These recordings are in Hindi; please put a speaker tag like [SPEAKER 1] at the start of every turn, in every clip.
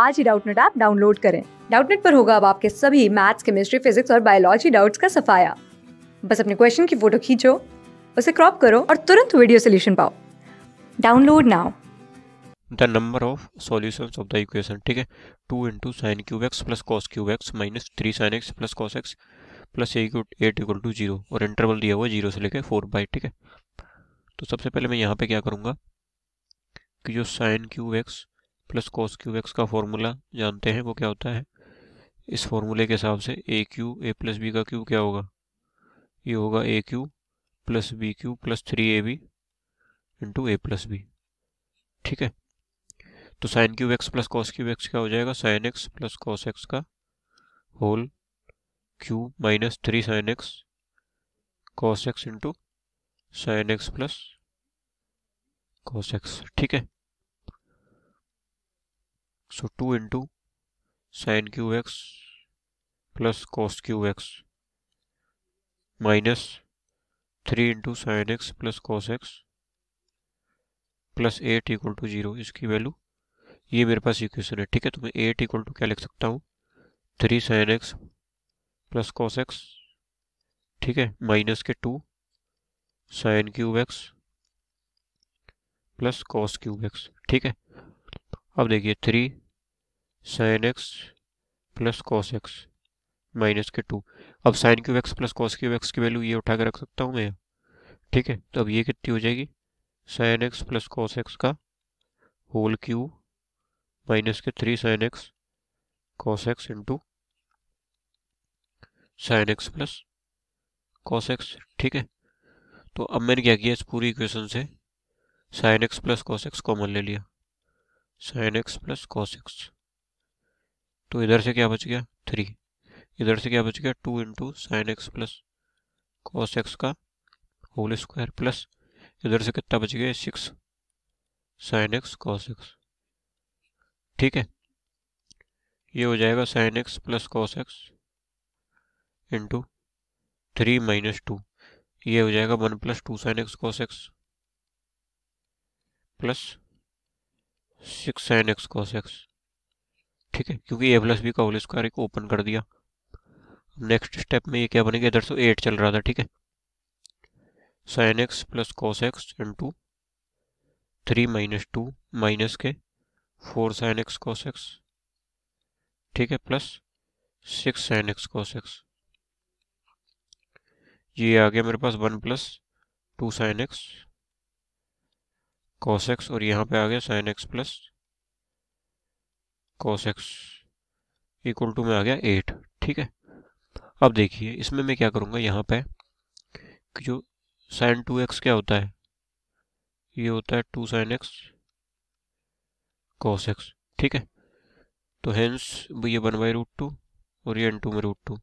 [SPEAKER 1] आज ही डाउटनेट ऐप डाउनलोड करें डाउटनेट पर होगा अब आपके सभी मैथ्स केमिस्ट्री फिजिक्स और बायोलॉजी डाउट्स का सफाया बस अपने क्वेश्चन की फोटो खींचो उसे क्रॉप करो और तुरंत वीडियो सोल्यूशन पाओ download now the number of solutions of the equation ठीक है two into sine cube x plus cos cube x minus three sine x plus cos x plus eight equal to zero और इंटरवल दिया हुआ जीरो से लेकर फोर बाई ठीक है तो सबसे पहले मैं यहाँ पे क्या करूँगा कि जो sine cube x plus cos cube x का फॉर्मूला जानते हैं वो क्या होता है इस फॉर्मूले के हिसाब से a cube a plus b का क्यू क्या होगा ये होगा a cube plus b cube plus three a b into a plus b ठीक है तो sine cube x plus cos cube x क्या हो जाएगा sine x plus cos x का whole cube minus three sine x cos x into sine x plus cos x ठीक है so two into sine cube x plus cos cube x minus three into sine x plus cos x plus eight equal to zero इसकी वैल्यू ये मेरे पास इक्वेशन है ठीक है तो मैं एट इक्वल टू क्या लिख सकता हूँ three sine x plus cos x ठीक है माइनस के two sine cube x plus cos cube x ठीक है अब देखिए three sine x plus cos x minus के टू अब sine cube x plus cos cube x की वैल्यू ये उठा के रख सकता हूँ मैं ठीक है तो अब ये कितनी हो जाएगी sine x plus cos x का होल क्यू माइनस के three sine x cos x into sine x plus cos x ठीक है तो अब मैंने क्या किया इस पूरी इक्वेशन से sine x plus cos x common ले लिया sine x plus cos x तो इधर से क्या बच गया थ्री इधर से क्या बच गया two into sine x plus cos x का होल स्क्वायर प्लस इधर से कितना बच गया six sine x cos x ठीक है ये हो जाएगा sine x plus cos x into three minus two ये हो जाएगा one plus two sine x cos x plus six sine x cos x ठीक है क्योंकि ए प्लस बी का होल स्क्वायर एक ओपन कर दिया नेक्स्ट स्टेप में ये क्या बनेगा इधर से एट चल रहा था ठीक है sine x plus cos x into three minus two minus के four sine x cos x ठीक है plus six sine x cos x ये आ गया मेरे पास one plus two sine x cos x और यहाँ पे आ गया sine x plus cos x equal to में आ गया एट ठीक है अब देखिए इसमें मैं क्या करूँगा यहाँ पे कि जो साइन टू एक्स क्या होता है ये होता है two sine x cos x ठीक है तो हैंस ये वन बाई रूट टू और ये इन टू में रूट टू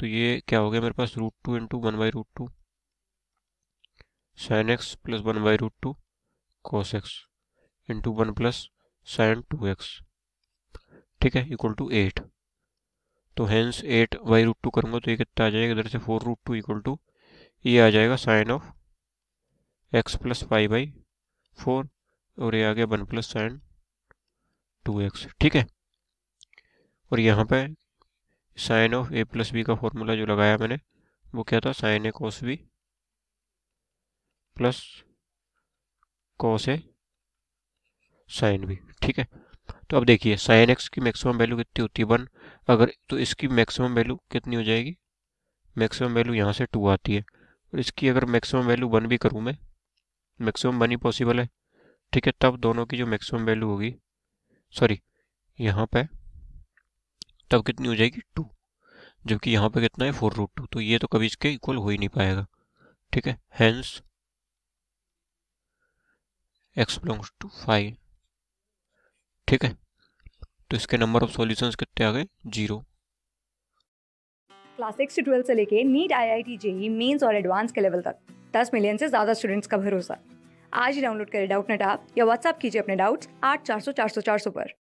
[SPEAKER 1] तो ये क्या हो गया मेरे पास root two into one by root two sine x plus one by root two cos x into one plus sine two x ठीक है इक्वल टू एट तो hence eight by root two करूँगा तो ये कितना आ जाएगा इधर से four root two equal to ये आ जाएगा sine of x plus Y by four और ये आ गया one plus sine two x ठीक है और यहाँ पे sine of a plus b का फॉर्मूला जो लगाया मैंने वो क्या था sine a cos b plus cos a sine b ठीक है तो अब देखिए साइन एक्स की मैक्सिमम वैल्यू कितनी होती है वन अगर तो इसकी मैक्सिमम वैल्यू कितनी हो जाएगी मैक्सिमम वैल्यू यहाँ से टू आती है और इसकी अगर मैक्सिमम वैल्यू वन भी करूँ मैं मैक्सिमम वन ही पॉसिबल है ठीक है तब दोनों की जो मैक्सिमम वैल्यू होगी सॉरी यहाँ पे तब कितनी हो जाएगी टू जबकि यहाँ पे कितना है फोर रूट टू तो ये तो कभी इसके इक्वल हो ही नहीं पाएगा ठीक है hence x belongs to five ठीक है तो इसके नंबर ऑफ सॉल्यूशंस कितने आ गए जीरो क्लास सिक्स से ट्वेल्थ से लेके NEET I I T JEE mains और एडवांस के लेवल तक दस मिलियन से ज़्यादा स्टूडेंट्स का भरोसा आज ही डाउनलोड करें डाउट नेट ऐप या व्हाट्सएप कीजिए अपने डाउट्स आठ चार सौ चार सौ चार सौ पर